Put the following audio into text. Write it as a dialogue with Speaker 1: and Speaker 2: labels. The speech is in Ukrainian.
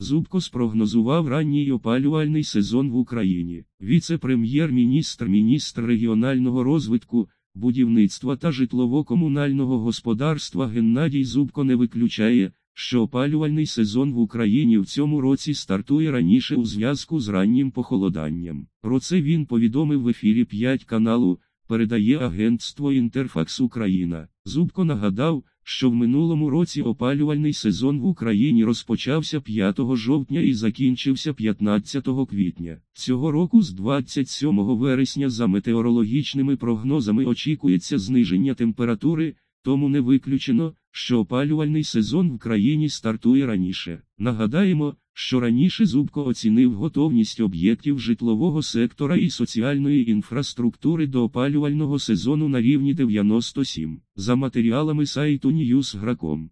Speaker 1: Зубко спрогнозував ранній опалювальний сезон в Україні. Віце-прем'єр-міністр, міністр регіонального розвитку, будівництва та житлово-комунального господарства Геннадій Зубко не виключає, що опалювальний сезон в Україні в цьому році стартує раніше у зв'язку з раннім похолоданням. Про це він повідомив в ефірі 5 каналу, передає агентство Інтерфакс Україна. Зубко нагадав що в минулому році опалювальний сезон в Україні розпочався 5 жовтня і закінчився 15 квітня. Цього року з 27 вересня за метеорологічними прогнозами очікується зниження температури тому не виключено, що опалювальний сезон в країні стартує раніше. Нагадаємо, що раніше Зубко оцінив готовність об'єктів житлового сектора і соціальної інфраструктури до опалювального сезону на рівні 97 за матеріалами сайту Newsgracom.